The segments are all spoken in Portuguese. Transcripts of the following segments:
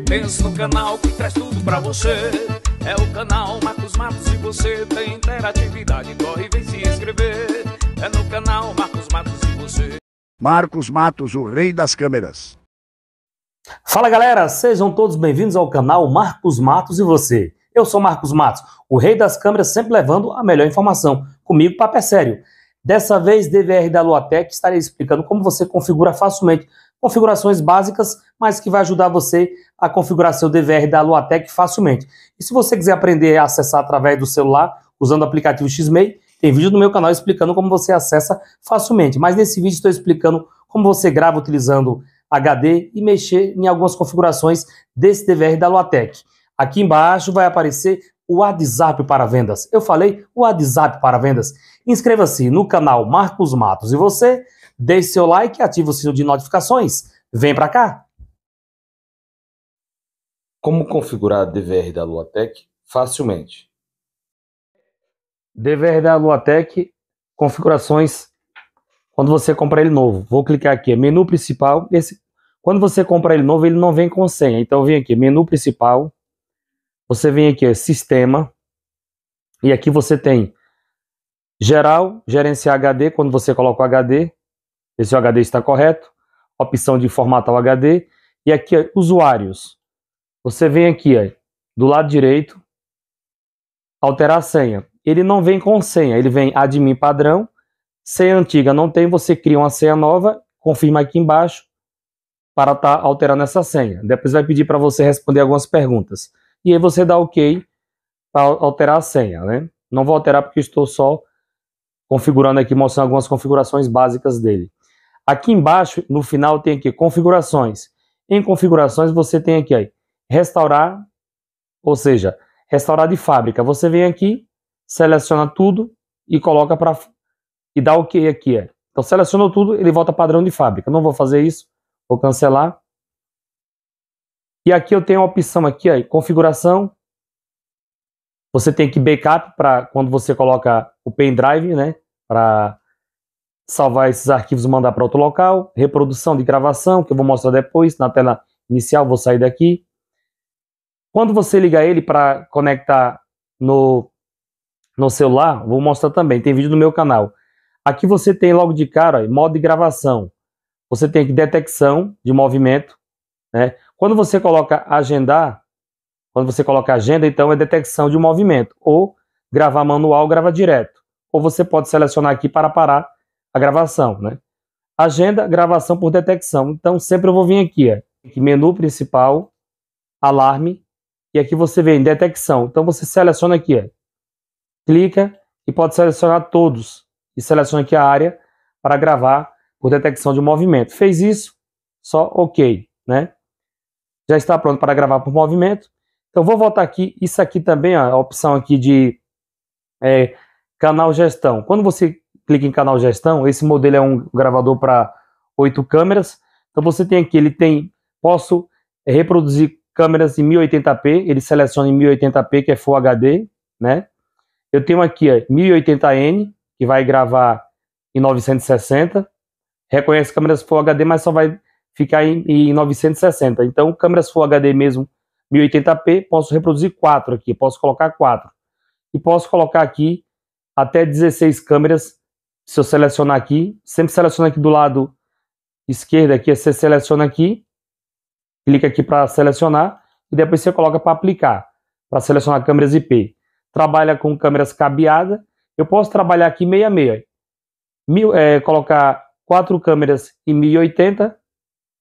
Hoje pensa no canal que traz tudo pra você. É o canal Marcos Matos e você tem interatividade. Corre, vem se inscrever. É no canal Marcos Matos e você. Marcos Matos, o rei das câmeras. Fala galera, sejam todos bem-vindos ao canal Marcos Matos e você. Eu sou Marcos Matos, o rei das câmeras, sempre levando a melhor informação. Comigo, papo é sério. Dessa vez, DVR da Luatec, estarei explicando como você configura facilmente configurações básicas, mas que vai ajudar você a configurar seu DVR da Luatec facilmente. E se você quiser aprender a acessar através do celular, usando o aplicativo XMEI, tem vídeo no meu canal explicando como você acessa facilmente. Mas nesse vídeo estou explicando como você grava utilizando HD e mexer em algumas configurações desse DVR da Luatec. Aqui embaixo vai aparecer o WhatsApp para vendas. Eu falei o WhatsApp para vendas. Inscreva-se no canal Marcos Matos e você Deixe seu like e ative o sino de notificações. Vem para cá! Como configurar a DVR da Luatec facilmente? DVR da Luatec, configurações quando você comprar ele novo. Vou clicar aqui, menu principal. Esse, quando você comprar ele novo, ele não vem com senha. Então vem aqui, menu principal. Você vem aqui, sistema. E aqui você tem geral, gerenciar HD, quando você coloca o HD. Esse é HD está correto. Opção de formatar o HD. E aqui, ó, usuários. Você vem aqui, ó, do lado direito, alterar a senha. Ele não vem com senha, ele vem admin padrão. Senha antiga não tem, você cria uma senha nova, confirma aqui embaixo para estar tá alterando essa senha. Depois vai pedir para você responder algumas perguntas. E aí você dá OK para alterar a senha, né? Não vou alterar porque estou só configurando aqui, mostrando algumas configurações básicas dele. Aqui embaixo, no final, tem aqui configurações. Em configurações, você tem aqui aí, restaurar, ou seja, restaurar de fábrica. Você vem aqui, seleciona tudo e coloca para... e dá OK aqui. Aí. É. Então, selecionou tudo, ele volta padrão de fábrica. Não vou fazer isso, vou cancelar. E aqui eu tenho a opção aqui, aí, configuração. Você tem que backup para quando você coloca o pendrive, né? Para salvar esses arquivos e mandar para outro local, reprodução de gravação, que eu vou mostrar depois na tela inicial, vou sair daqui. Quando você ligar ele para conectar no, no celular, vou mostrar também, tem vídeo no meu canal. Aqui você tem logo de cara modo de gravação. Você tem aqui detecção de movimento. Né? Quando você coloca agendar, quando você coloca agenda, então é detecção de movimento. Ou gravar manual, grava direto. Ou você pode selecionar aqui para parar a gravação, né? Agenda, gravação por detecção. Então, sempre eu vou vir aqui, ó. Aqui, menu principal, alarme, e aqui você vem detecção. Então, você seleciona aqui, ó. Clica e pode selecionar todos. E seleciona aqui a área para gravar por detecção de movimento. Fez isso, só OK, né? Já está pronto para gravar por movimento. Então, vou voltar aqui. Isso aqui também, ó, é a opção aqui de é, canal gestão. Quando você clique em canal gestão. Esse modelo é um gravador para oito câmeras. Então você tem aqui, ele tem, posso reproduzir câmeras em 1080p, ele seleciona em 1080p, que é Full HD, né? Eu tenho aqui ó, 1080n, que vai gravar em 960, reconhece câmeras Full HD, mas só vai ficar em, em 960. Então, câmeras Full HD mesmo, 1080p, posso reproduzir 4 aqui, posso colocar 4. E posso colocar aqui até 16 câmeras se eu selecionar aqui, sempre seleciona aqui do lado esquerdo, aqui você seleciona aqui, clica aqui para selecionar e depois você coloca para aplicar, para selecionar câmeras IP. Trabalha com câmeras cabeada, eu posso trabalhar aqui 66, mil, é, colocar quatro câmeras em 1080,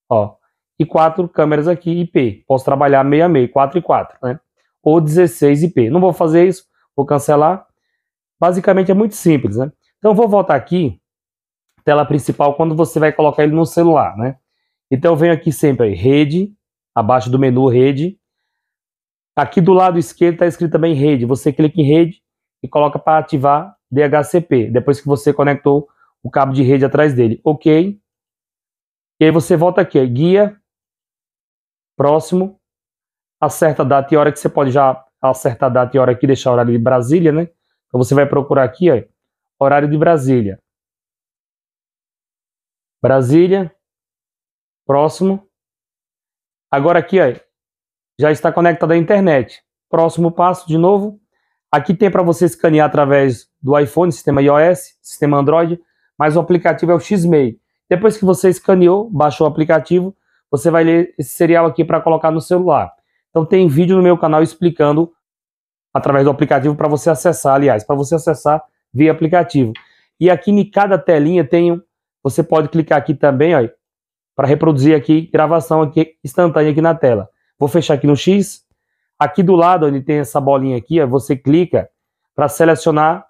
ó, e quatro câmeras aqui IP. Posso trabalhar 66, 4 e 4, né? Ou 16 IP. Não vou fazer isso, vou cancelar. Basicamente é muito simples, né? Então vou voltar aqui, tela principal, quando você vai colocar ele no celular, né? Então eu venho aqui sempre aí, rede, abaixo do menu rede. Aqui do lado esquerdo está escrito também rede. Você clica em rede e coloca para ativar DHCP, depois que você conectou o cabo de rede atrás dele. Ok. E aí você volta aqui, guia, próximo, acerta a data e hora que você pode já acertar a data e hora aqui, deixar o horário de Brasília, né? Então você vai procurar aqui, ó, horário de Brasília. Brasília, próximo. Agora aqui, ó, já está conectada à internet. Próximo passo, de novo. Aqui tem para você escanear através do iPhone, sistema iOS, sistema Android, mas o aplicativo é o Xmail. Depois que você escaneou, baixou o aplicativo, você vai ler esse serial aqui para colocar no celular. Então tem vídeo no meu canal explicando através do aplicativo para você acessar, aliás, para você acessar via aplicativo. E aqui em cada telinha tem um, você pode clicar aqui também, ó, para reproduzir aqui gravação aqui instantânea aqui na tela. Vou fechar aqui no X. Aqui do lado onde tem essa bolinha aqui, ó, você clica para selecionar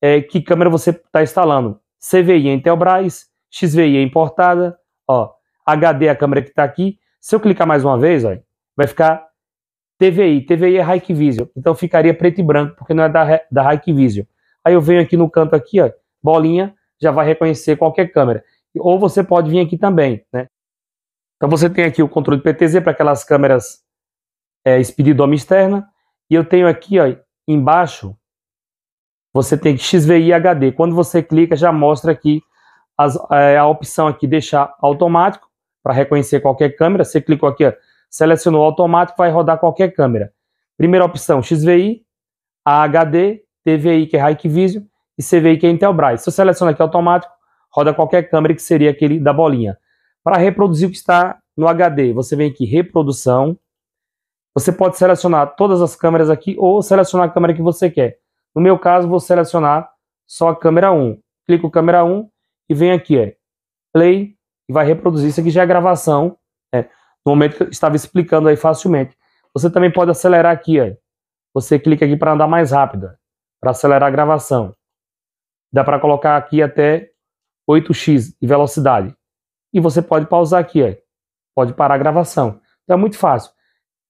é, que câmera você está instalando. CVI é Intelbras, XVI é importada, ó, HD é a câmera que está aqui. Se eu clicar mais uma vez, ó, vai ficar TVI. TVI é Hikvision, então ficaria preto e branco, porque não é da, da Hikvision. Aí eu venho aqui no canto aqui, ó, bolinha, já vai reconhecer qualquer câmera. Ou você pode vir aqui também, né? Então você tem aqui o controle PTZ para aquelas câmeras é, speedometria externa. E eu tenho aqui, ó, embaixo, você tem XVI HD. Quando você clica, já mostra aqui as, é, a opção aqui deixar automático para reconhecer qualquer câmera. Você clicou aqui, ó, selecionou automático, vai rodar qualquer câmera. Primeira opção, XVI, a HD, TVI, que é Hikvision, e CVI, que é Intelbras. Se eu seleciono aqui automático, roda qualquer câmera, que seria aquele da bolinha. Para reproduzir o que está no HD, você vem aqui, reprodução. Você pode selecionar todas as câmeras aqui ou selecionar a câmera que você quer. No meu caso, vou selecionar só a câmera 1. Clico câmera 1 e vem aqui, é, play, e vai reproduzir. Isso aqui já é gravação, né? no momento que eu estava explicando aí facilmente. Você também pode acelerar aqui, ó. É. Você clica aqui para andar mais rápido. É para acelerar a gravação. Dá para colocar aqui até 8x de velocidade. E você pode pausar aqui, ó. pode parar a gravação. Então é muito fácil.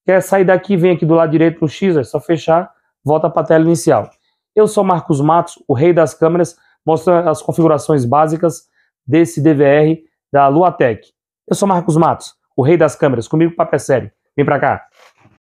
Quer sair daqui, vem aqui do lado direito no X, é só fechar, volta para a tela inicial. Eu sou Marcos Matos, o rei das câmeras, mostra as configurações básicas desse DVR da Luatec. Eu sou Marcos Matos, o rei das câmeras, comigo papo é sério. Vem para cá.